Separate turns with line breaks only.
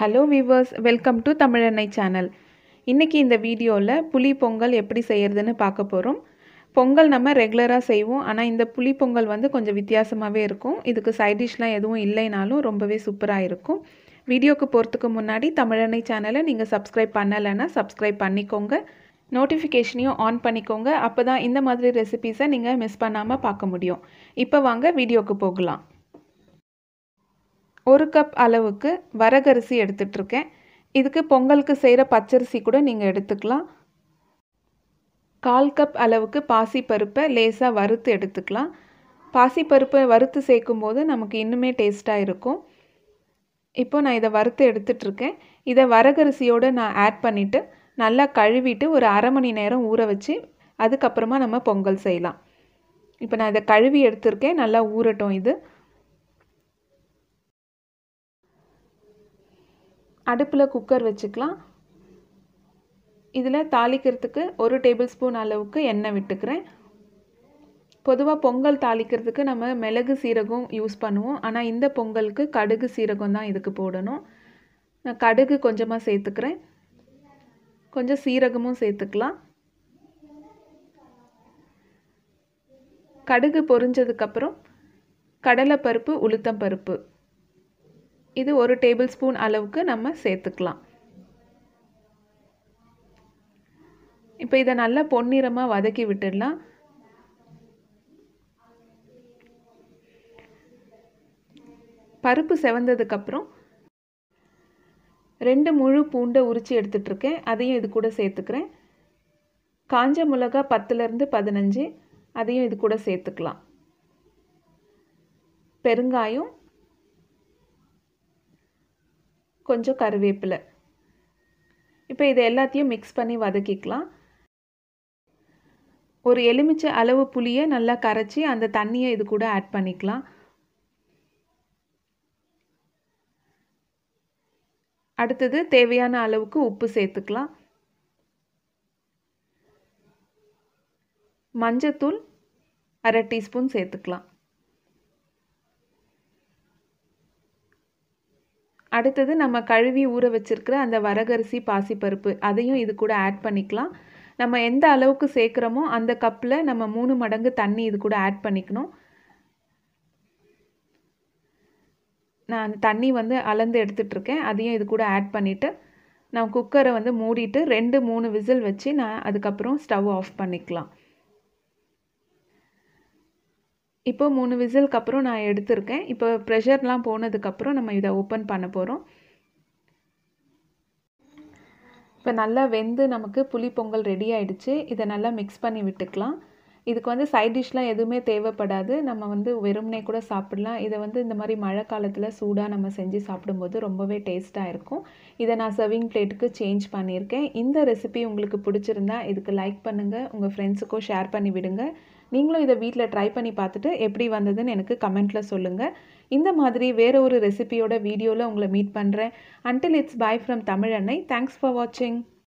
hello viewers welcome to தமிழெண்ணெய் channel இன்றைக்கி இந்த வீடியோவில் புளி பொங்கல் எப்படி செய்கிறதுன்னு பார்க்க போகிறோம் பொங்கல் நம்ம ரெகுலராக செய்வோம் ஆனால் இந்த புளி பொங்கல் வந்து கொஞ்சம் வித்தியாசமாகவே இருக்கும் இதுக்கு சைடிஷ்லாம் எதுவும் இல்லைனாலும் ரொம்பவே சூப்பராக இருக்கும் வீடியோக்கு போகிறதுக்கு முன்னாடி தமிழன்னை சேனலை நீங்கள் சப்ஸ்கிரைப் பண்ணலைன்னா சப்ஸ்கிரைப் பண்ணிக்கோங்க நோட்டிஃபிகேஷனையும் ஆன் பண்ணிக்கோங்க அப்போ தான் இந்த மாதிரி ரெசிபீஸை நீங்கள் மிஸ் பண்ணாமல் பார்க்க முடியும் இப்போ வாங்க வீடியோக்கு போகலாம் ஒரு கப் அளவுக்கு வரகரிசி எடுத்துட்ருக்கேன் இதுக்கு பொங்கலுக்கு செய்கிற பச்சரிசி கூட நீங்கள் எடுத்துக்கலாம் கால் கப் அளவுக்கு பாசிப்பருப்பை லேசாக வறுத்து எடுத்துக்கலாம் பாசிப்பருப்பை வறுத்து சேர்க்கும் போது நமக்கு இன்னுமே டேஸ்ட்டாக இருக்கும் இப்போது நான் இதை வறுத்து எடுத்துட்ருக்கேன் இதை வரகரிசியோடு நான் ஆட் பண்ணிவிட்டு நல்லா கழுவிட்டு ஒரு அரை மணி நேரம் ஊற வச்சு அதுக்கப்புறமா நம்ம பொங்கல் செய்யலாம் இப்போ நான் இதை கழுவி எடுத்திருக்கேன் நல்லா ஊறட்டும் இது அடுப்பில் குக்கர் வச்சுக்கலாம் இதில் தாளிக்கிறதுக்கு ஒரு டேபிள் ஸ்பூன் அளவுக்கு எண்ணெய் விட்டுக்கிறேன் பொதுவாக பொங்கல் தாளிக்கிறதுக்கு நம்ம மிளகு சீரகம் யூஸ் பண்ணுவோம் ஆனால் இந்த பொங்கலுக்கு கடுகு சீரகம் தான் இதுக்கு போடணும் நான் கடுகு கொஞ்சமாக சேர்த்துக்கிறேன் கொஞ்சம் சீரகமும் சேர்த்துக்கலாம் கடுகு பொரிஞ்சதுக்கப்புறம் கடலைப்பருப்பு பருப்பு இது ஒரு டேபிள் ஸ்பூன் அளவுக்கு நம்ம சேர்த்துக்கலாம் இப்போ இதை நல்லா பொன்னிறமாக வதக்கி விட்டுடலாம் பருப்பு செவந்ததுக்கப்புறம் ரெண்டு முழு பூண்டை உரித்து எடுத்துகிட்ருக்கேன் அதையும் இது கூட சேர்த்துக்கிறேன் காஞ்ச மிளகா பத்துலேருந்து பதினஞ்சு அதையும் இது கூட சேர்த்துக்கலாம் பெருங்காயம் கொஞ்சம் கருவேப்பிலை இப்போ இதை எல்லாத்தையும் மிக்ஸ் பண்ணி வதக்கிக்கலாம் ஒரு எலுமிச்சை அளவு புளியை நல்லா கரைச்சி அந்த தண்ணியை இது கூட ஆட் பண்ணிக்கலாம் அடுத்தது தேவையான அளவுக்கு உப்பு சேர்த்துக்கலாம் மஞ்சத்தூள் அரை டீஸ்பூன் சேர்த்துக்கலாம் அடுத்தது நம்ம கழுவி ஊற வச்சுருக்கிற அந்த வரகரிசி பாசிப்பருப்பு அதையும் இது கூட ஆட் பண்ணிக்கலாம் நம்ம எந்த அளவுக்கு சேர்க்குறோமோ அந்த கப்பில் நம்ம மூணு மடங்கு தண்ணி இது கூட ஆட் பண்ணிக்கணும் நான் தண்ணி வந்து அளந்து எடுத்துகிட்ருக்கேன் அதையும் இது கூட ஆட் பண்ணிவிட்டு நான் குக்கரை வந்து மூடிட்டு ரெண்டு மூணு விசில் வச்சு நான் அதுக்கப்புறம் ஸ்டவ் ஆஃப் பண்ணிக்கலாம் இப்போ மூணு விசிலுக்கு அப்புறம் நான் எடுத்திருக்கேன் இப்போ ப்ரெஷர்லாம் போனதுக்கப்புறம் நம்ம இதை ஓப்பன் பண்ண போகிறோம் இப்போ நல்லா வெந்து நமக்கு புளி பொங்கல் ரெடி ஆகிடுச்சு இதை நல்லா மிக்ஸ் பண்ணி விட்டுக்கலாம் இதுக்கு வந்து சைட் டிஷ்லாம் எதுவுமே தேவைப்படாது நம்ம வந்து வெறும்னே கூட சாப்பிடலாம் இதை வந்து இந்த மாதிரி மழை காலத்தில் சூடாக நம்ம செஞ்சு சாப்பிடும்போது ரொம்பவே டேஸ்ட்டாக இருக்கும் இதை நான் சர்விங் பிளேட்டுக்கு சேஞ்ச் பண்ணியிருக்கேன் இந்த ரெசிபி உங்களுக்கு பிடிச்சிருந்தா இதுக்கு லைக் பண்ணுங்கள் உங்கள் ஃப்ரெண்ட்ஸுக்கும் ஷேர் பண்ணி விடுங்க நீங்களும் இதை வீட்டில் ட்ரை பண்ணி பார்த்துட்டு எப்படி வந்ததுன்னு எனக்கு கமெண்ட்டில் சொல்லுங்கள் இந்த மாதிரி வேறு ஒரு ரெசிபியோட வீடியோவில் உங்களை மீட் பண்ணுறேன் until it's bye from Tamil அன்னை தேங்க்ஸ் ஃபார் வாட்சிங்